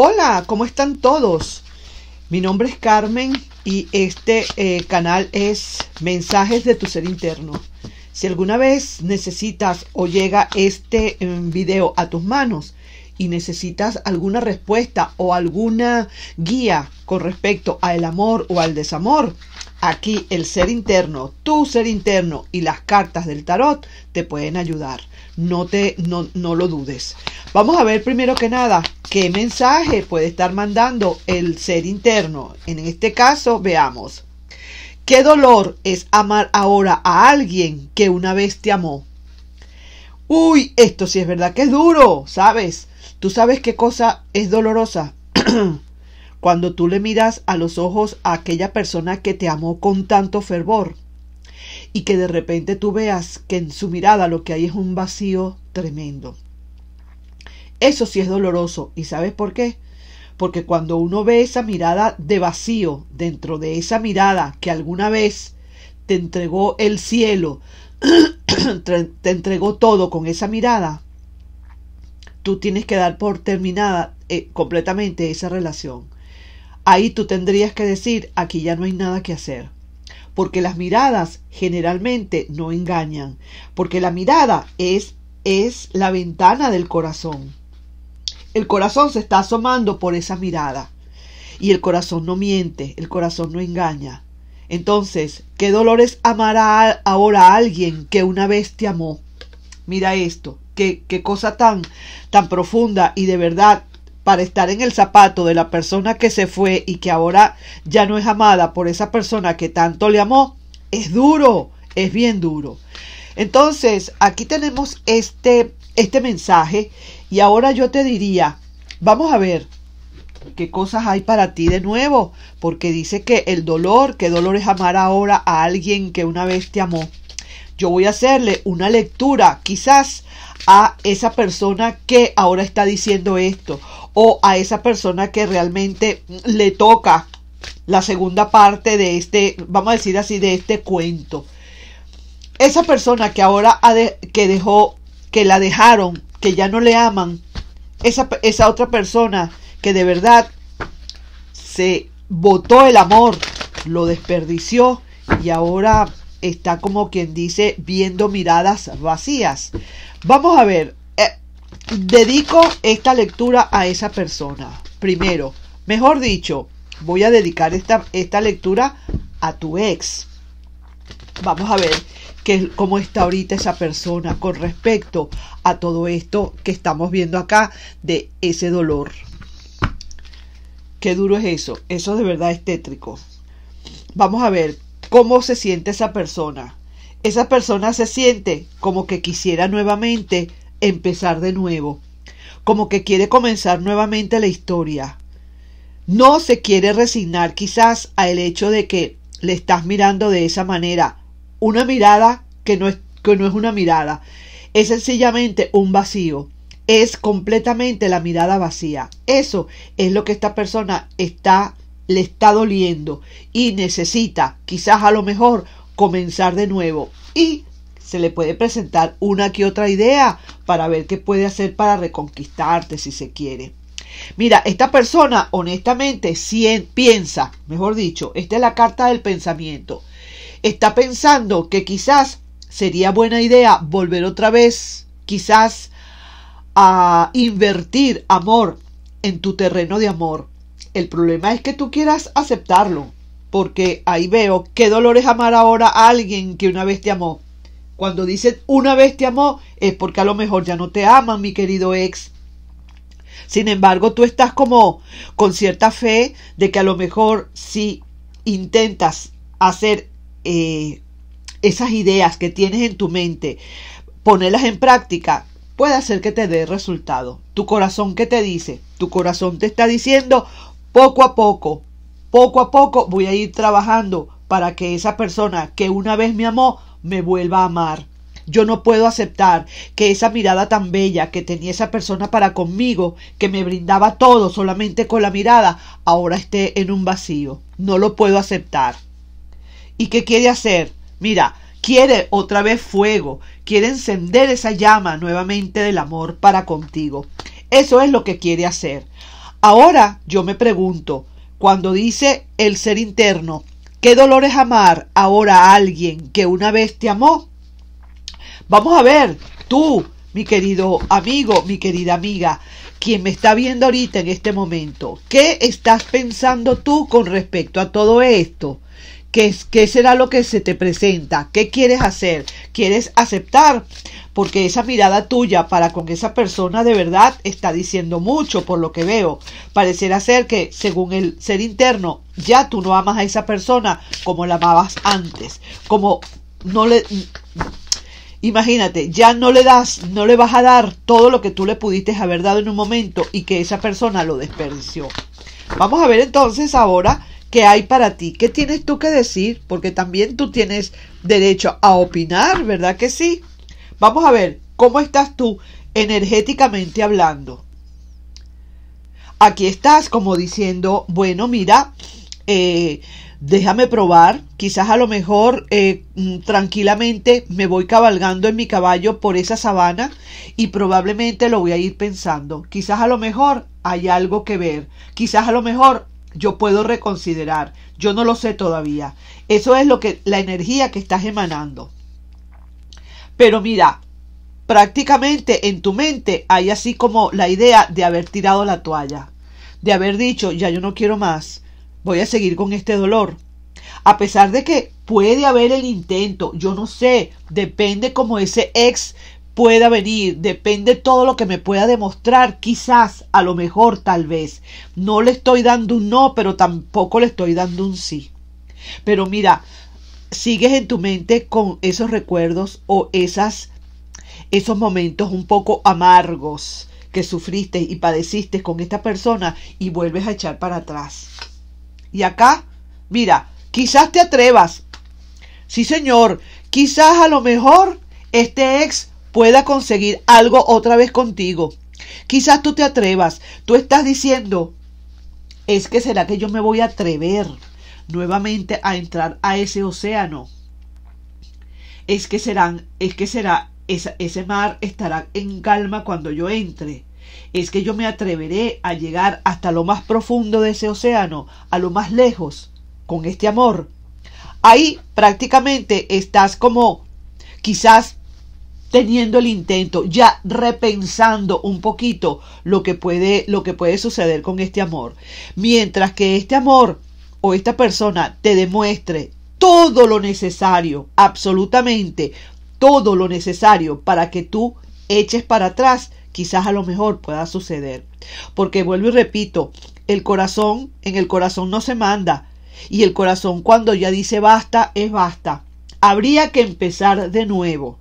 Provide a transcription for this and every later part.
Hola, ¿cómo están todos? Mi nombre es Carmen y este eh, canal es Mensajes de tu ser interno. Si alguna vez necesitas o llega este em, video a tus manos y necesitas alguna respuesta o alguna guía con respecto al amor o al desamor, Aquí el ser interno, tu ser interno y las cartas del tarot te pueden ayudar. No, te, no, lo dudes. Vamos a ver primero que nada qué mensaje puede estar mandando el ser interno. En este caso, veamos. Qué dolor es amar ahora a alguien que una vez te amó. Uy, esto sí es verdad que es duro, ¿sabes? Tú sabes qué cosa es dolorosa. cuando tú le miras a los ojos a aquella persona que te amó con tanto fervor y que de repente tú veas que en su mirada lo que hay es un vacío tremendo. Eso sí es doloroso. ¿Y sabes por qué? Porque cuando uno ve esa mirada de vacío dentro de esa mirada que alguna vez te entregó el cielo, te entregó todo con esa mirada, tú tienes que dar por terminada eh, completamente esa relación. Ahí tú tendrías que decir, aquí ya no hay nada que hacer. Porque las miradas generalmente no engañan, porque la mirada es, es la ventana del corazón. El corazón se está asomando por esa mirada. Y el corazón no miente, el corazón no engaña. Entonces, ¿qué dolores amará ahora a alguien que una vez te amó? Mira esto, qué, qué cosa tan, tan profunda y de verdad para estar en el zapato de la persona que se fue y que ahora ya no es amada por esa persona que tanto le amó, es duro, es bien duro. Entonces, aquí tenemos este, este mensaje y ahora yo te diría, vamos a ver qué cosas hay para ti de nuevo, porque dice que el dolor, que dolor es amar ahora a alguien que una vez te amó. Yo voy a hacerle una lectura quizás a esa persona que ahora está diciendo esto o a esa persona que realmente le toca la segunda parte de este, vamos a decir así, de este cuento. Esa persona que ahora ha que dejó, que la dejaron, que ya no le aman, esa, esa otra persona que de verdad se botó el amor, lo desperdició y ahora está como quien dice viendo miradas vacías. Vamos a ver, dedico esta lectura a esa persona. Primero, mejor dicho, voy a dedicar esta, esta lectura a tu ex. Vamos a ver cómo está ahorita esa persona con respecto a todo esto que estamos viendo acá de ese dolor. Qué duro es eso. Eso de verdad es tétrico. Vamos a ver cómo se siente esa persona. Esa persona se siente como que quisiera nuevamente empezar de nuevo, como que quiere comenzar nuevamente la historia. No se quiere resignar quizás al hecho de que le estás mirando de esa manera, una mirada que no es, que no es una mirada, es sencillamente un vacío, es completamente la mirada vacía. Eso es lo que esta persona está le está doliendo y necesita quizás a lo mejor comenzar de nuevo y se le puede presentar una que otra idea para ver qué puede hacer para reconquistarte si se quiere. Mira, esta persona honestamente si piensa, mejor dicho, esta es la carta del pensamiento. Está pensando que quizás sería buena idea volver otra vez, quizás, a invertir amor en tu terreno de amor. El problema es que tú quieras aceptarlo, porque ahí veo qué dolor es amar ahora a alguien que una vez te amó. Cuando dices una vez te amó, es porque a lo mejor ya no te aman, mi querido ex. Sin embargo, tú estás como con cierta fe de que a lo mejor si intentas hacer eh, esas ideas que tienes en tu mente, ponerlas en práctica, puede hacer que te dé resultado. Tu corazón ¿qué te dice, tu corazón te está diciendo poco a poco, poco a poco voy a ir trabajando para que esa persona que una vez me amó me vuelva a amar. Yo no puedo aceptar que esa mirada tan bella que tenía esa persona para conmigo, que me brindaba todo solamente con la mirada, ahora esté en un vacío. No lo puedo aceptar. ¿Y qué quiere hacer? Mira, quiere otra vez fuego, quiere encender esa llama nuevamente del amor para contigo. Eso es lo que quiere hacer. Ahora yo me pregunto, cuando dice el ser interno, Qué dolor es amar ahora a alguien que una vez te amó. Vamos a ver, tú, mi querido amigo, mi querida amiga, quien me está viendo ahorita en este momento, ¿qué estás pensando tú con respecto a todo esto? ¿Qué, será lo que se te presenta? ¿Qué quieres hacer? ¿Quieres aceptar? Porque esa mirada tuya para con esa persona de verdad está diciendo mucho por lo que veo. parecerá ser que, según el ser interno, ya tú no amas a esa persona como la amabas antes. Como no le... Imagínate, ya no le das, no le vas a dar todo lo que tú le pudiste haber dado en un momento y que esa persona lo desperdició. Vamos a ver entonces ahora ¿Qué hay para ti. ¿Qué tienes tú que decir? Porque también tú tienes derecho a opinar, ¿verdad que sí? Vamos a ver, ¿cómo estás tú energéticamente hablando? Aquí estás como diciendo, bueno, mira, eh, déjame probar, quizás a lo mejor eh, mm, tranquilamente me voy cabalgando en mi caballo por esa sabana y probablemente lo voy a ir pensando, quizás a lo mejor hay algo que ver, quizás a lo mejor yo puedo reconsiderar, yo no lo sé todavía. Eso es lo que la energía que estás emanando. Pero mira, prácticamente en tu mente hay así como la idea de haber tirado la toalla, de haber dicho, ya yo no quiero más, voy a seguir con este dolor. A pesar de que puede haber el intento, yo no sé, depende como ese ex pueda venir, depende todo lo que me pueda demostrar, quizás, a lo mejor, tal vez. No le estoy dando un no, pero tampoco le estoy dando un sí. Pero mira, sigues en tu mente con esos recuerdos o esas, esos momentos un poco amargos que sufriste y padeciste con esta persona y vuelves a echar para atrás. Y acá, mira, quizás te atrevas. Sí, señor, quizás a lo mejor este ex pueda conseguir algo otra vez contigo. Quizás tú te atrevas, tú estás diciendo, es que será que yo me voy a atrever nuevamente a entrar a ese océano. Es que será. es que será, ese mar estará en calma cuando yo entre. Es que yo me atreveré a llegar hasta lo más profundo de ese océano, a lo más lejos, con este amor. Ahí prácticamente estás como quizás teniendo el intento, ya repensando un poquito lo que puede, lo que puede suceder con este amor. Mientras que este amor o esta persona te demuestre todo lo necesario, absolutamente todo lo necesario para que tú eches para atrás, quizás a lo mejor pueda suceder. Porque vuelvo y repito, el corazón, en el corazón no se manda. Y el corazón cuando ya dice basta, es basta. Habría que empezar de nuevo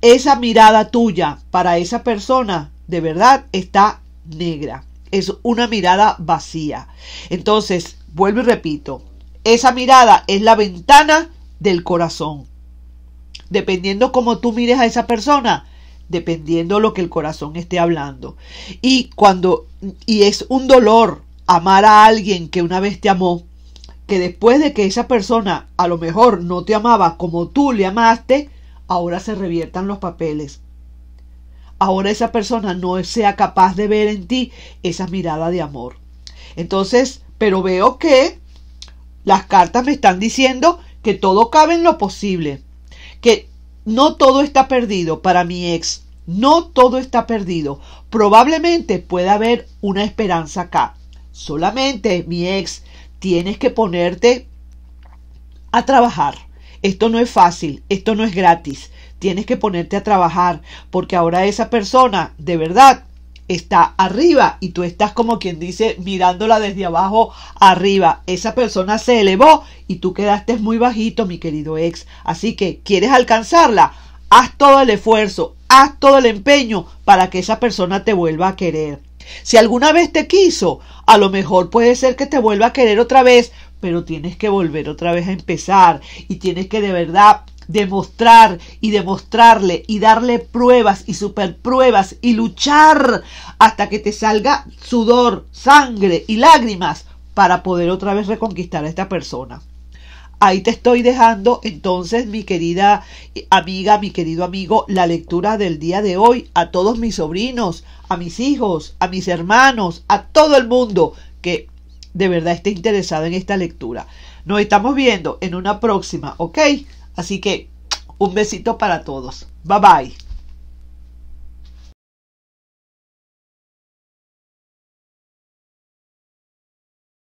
esa mirada tuya para esa persona de verdad está negra. Es una mirada vacía. Entonces, vuelvo y repito, esa mirada es la ventana del corazón. Dependiendo cómo tú mires a esa persona, dependiendo lo que el corazón esté hablando. Y cuando y es un dolor amar a alguien que una vez te amó, que después de que esa persona a lo mejor no te amaba como tú le amaste, ahora se reviertan los papeles. Ahora esa persona no sea capaz de ver en ti esa mirada de amor. Entonces, pero veo que las cartas me están diciendo que todo cabe en lo posible, que no todo está perdido para mi ex, no todo está perdido. Probablemente pueda haber una esperanza acá. Solamente, mi ex, tienes que ponerte a trabajar esto no es fácil, esto no es gratis. Tienes que ponerte a trabajar porque ahora esa persona de verdad está arriba y tú estás como quien dice mirándola desde abajo arriba. Esa persona se elevó y tú quedaste muy bajito, mi querido ex. Así que, ¿quieres alcanzarla? Haz todo el esfuerzo, haz todo el empeño para que esa persona te vuelva a querer. Si alguna vez te quiso, a lo mejor puede ser que te vuelva a querer otra vez pero tienes que volver otra vez a empezar y tienes que de verdad demostrar y demostrarle y darle pruebas y superpruebas y luchar hasta que te salga sudor, sangre y lágrimas para poder otra vez reconquistar a esta persona. Ahí te estoy dejando entonces, mi querida amiga, mi querido amigo, la lectura del día de hoy a todos mis sobrinos, a mis hijos, a mis hermanos, a todo el mundo que de verdad esté interesado en esta lectura. Nos estamos viendo en una próxima, ¿ok? Así que un besito para todos. Bye bye.